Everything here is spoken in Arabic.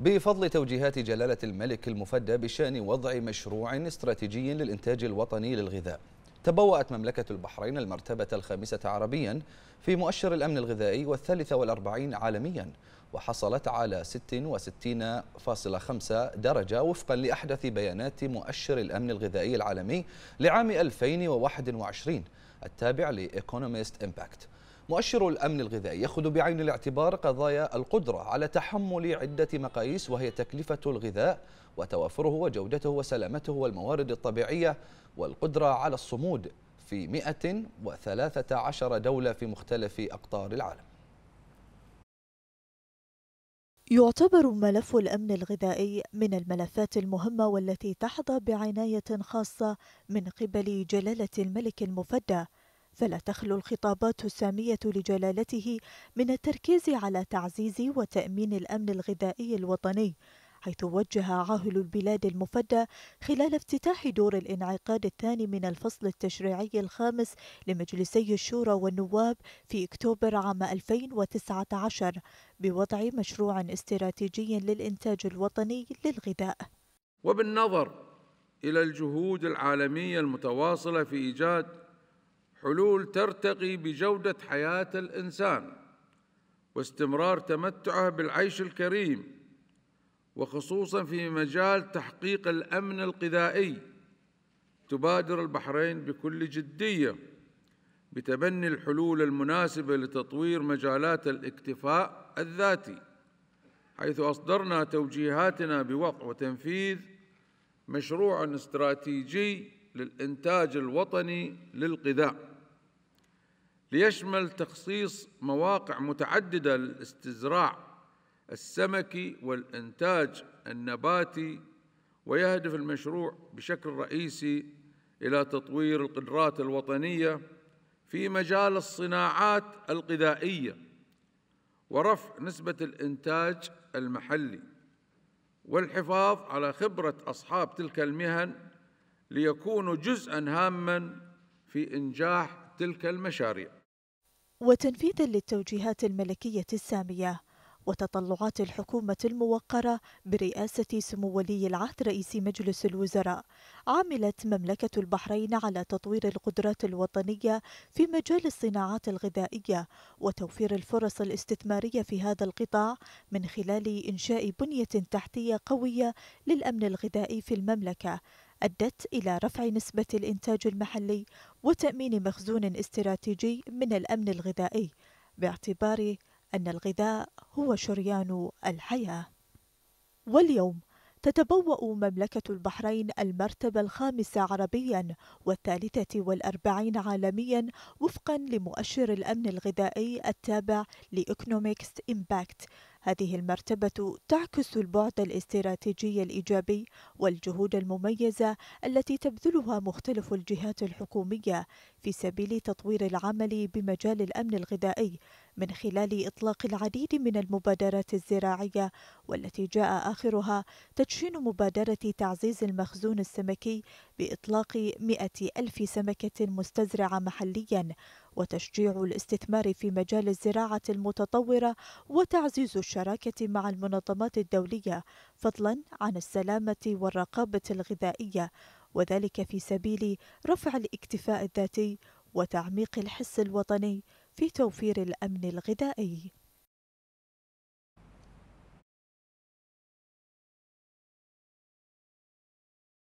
بفضل توجيهات جلالة الملك المفدى بشأن وضع مشروع استراتيجي للإنتاج الوطني للغذاء تبوأت مملكة البحرين المرتبة الخامسة عربيا في مؤشر الأمن الغذائي والثالثة والأربعين عالميا وحصلت على 66.5 درجة وفقا لأحدث بيانات مؤشر الأمن الغذائي العالمي لعام 2021 التابع لإيكونوميست إمباكت مؤشر الأمن الغذائي يأخذ بعين الاعتبار قضايا القدرة على تحمل عدة مقاييس وهي تكلفة الغذاء وتوافره وجودته وسلامته والموارد الطبيعية والقدرة على الصمود في 113 دولة في مختلف أقطار العالم يعتبر ملف الأمن الغذائي من الملفات المهمة والتي تحظى بعناية خاصة من قبل جلالة الملك المفدى فلا تخلو الخطابات السامية لجلالته من التركيز على تعزيز وتأمين الأمن الغذائي الوطني حيث وجه عاهل البلاد المفدى خلال افتتاح دور الانعقاد الثاني من الفصل التشريعي الخامس لمجلسي الشورى والنواب في اكتوبر عام 2019 بوضع مشروع استراتيجي للانتاج الوطني للغذاء. وبالنظر الى الجهود العالميه المتواصله في ايجاد حلول ترتقي بجودة حياة الإنسان واستمرار تمتعه بالعيش الكريم وخصوصا في مجال تحقيق الأمن الغذائي تبادر البحرين بكل جدية بتبني الحلول المناسبة لتطوير مجالات الاكتفاء الذاتي حيث أصدرنا توجيهاتنا بوضع وتنفيذ مشروع استراتيجي للإنتاج الوطني للغذاء ليشمل تخصيص مواقع متعددة للاستزراع السمكي والإنتاج النباتي ويهدف المشروع بشكل رئيسي إلى تطوير القدرات الوطنية في مجال الصناعات الغذائية ورفع نسبة الإنتاج المحلي والحفاظ على خبرة أصحاب تلك المهن ليكونوا جزءا هاما في إنجاح تلك المشاريع وتنفيذا للتوجيهات الملكية السامية وتطلعات الحكومة الموقرة برئاسة سمو ولي العهد رئيس مجلس الوزراء، عملت مملكة البحرين على تطوير القدرات الوطنية في مجال الصناعات الغذائية وتوفير الفرص الاستثمارية في هذا القطاع من خلال إنشاء بنية تحتية قوية للأمن الغذائي في المملكة، أدت إلى رفع نسبة الإنتاج المحلي وتأمين مخزون استراتيجي من الأمن الغذائي باعتبار أن الغذاء هو شريان الحياة. واليوم تتبوأ مملكة البحرين المرتبة الخامسة عربيا والثالثة والأربعين عالميا وفقا لمؤشر الأمن الغذائي التابع لإيكونوميكس إمباكت هذه المرتبة تعكس البعد الاستراتيجي الإيجابي والجهود المميزة التي تبذلها مختلف الجهات الحكومية في سبيل تطوير العمل بمجال الأمن الغذائي من خلال إطلاق العديد من المبادرات الزراعية والتي جاء آخرها تدشين مبادرة تعزيز المخزون السمكي بإطلاق 100 ألف سمكة مستزرعة محليا وتشجيع الاستثمار في مجال الزراعة المتطورة وتعزيز الشراكة مع المنظمات الدولية فضلا عن السلامة والرقابة الغذائية وذلك في سبيل رفع الاكتفاء الذاتي وتعميق الحس الوطني في توفير الأمن الغذائي